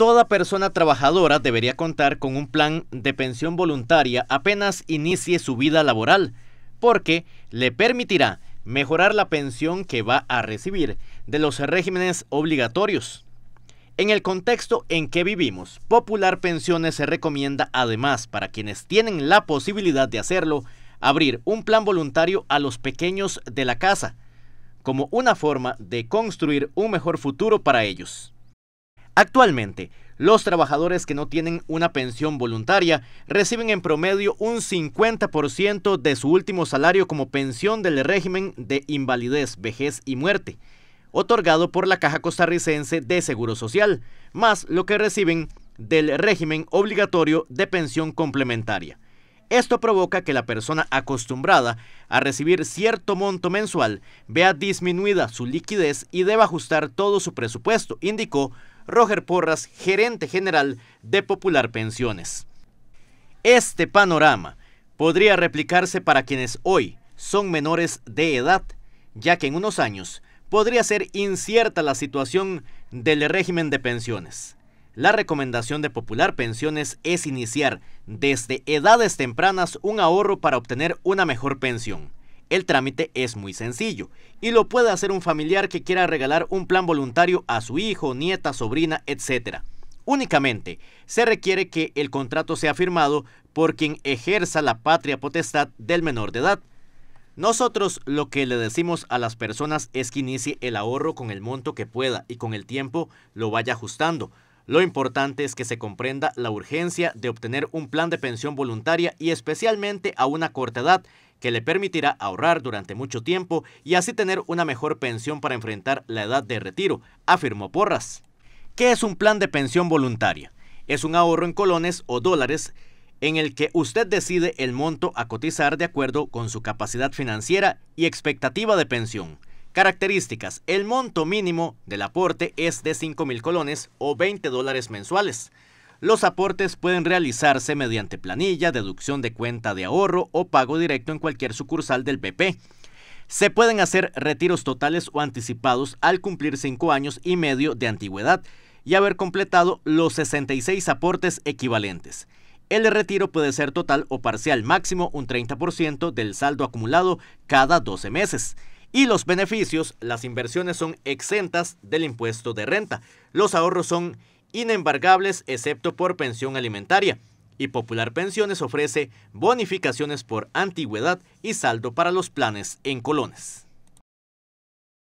Toda persona trabajadora debería contar con un plan de pensión voluntaria apenas inicie su vida laboral, porque le permitirá mejorar la pensión que va a recibir de los regímenes obligatorios. En el contexto en que vivimos, Popular Pensiones se recomienda además para quienes tienen la posibilidad de hacerlo, abrir un plan voluntario a los pequeños de la casa, como una forma de construir un mejor futuro para ellos. Actualmente, los trabajadores que no tienen una pensión voluntaria reciben en promedio un 50% de su último salario como pensión del régimen de invalidez, vejez y muerte, otorgado por la Caja Costarricense de Seguro Social, más lo que reciben del régimen obligatorio de pensión complementaria. Esto provoca que la persona acostumbrada a recibir cierto monto mensual vea disminuida su liquidez y deba ajustar todo su presupuesto, indicó Roger Porras, gerente general de Popular Pensiones. Este panorama podría replicarse para quienes hoy son menores de edad, ya que en unos años podría ser incierta la situación del régimen de pensiones. La recomendación de Popular Pensiones es iniciar desde edades tempranas un ahorro para obtener una mejor pensión. El trámite es muy sencillo y lo puede hacer un familiar que quiera regalar un plan voluntario a su hijo, nieta, sobrina, etc. Únicamente se requiere que el contrato sea firmado por quien ejerza la patria potestad del menor de edad. Nosotros lo que le decimos a las personas es que inicie el ahorro con el monto que pueda y con el tiempo lo vaya ajustando. Lo importante es que se comprenda la urgencia de obtener un plan de pensión voluntaria y especialmente a una corta edad que le permitirá ahorrar durante mucho tiempo y así tener una mejor pensión para enfrentar la edad de retiro, afirmó Porras. ¿Qué es un plan de pensión voluntaria? Es un ahorro en colones o dólares en el que usted decide el monto a cotizar de acuerdo con su capacidad financiera y expectativa de pensión. Características. El monto mínimo del aporte es de 5.000 colones o 20 dólares mensuales. Los aportes pueden realizarse mediante planilla, deducción de cuenta de ahorro o pago directo en cualquier sucursal del BP. Se pueden hacer retiros totales o anticipados al cumplir 5 años y medio de antigüedad y haber completado los 66 aportes equivalentes. El retiro puede ser total o parcial, máximo un 30% del saldo acumulado cada 12 meses. Y los beneficios, las inversiones son exentas del impuesto de renta. Los ahorros son inembargables excepto por pensión alimentaria, y Popular Pensiones ofrece bonificaciones por antigüedad y saldo para los planes en colones.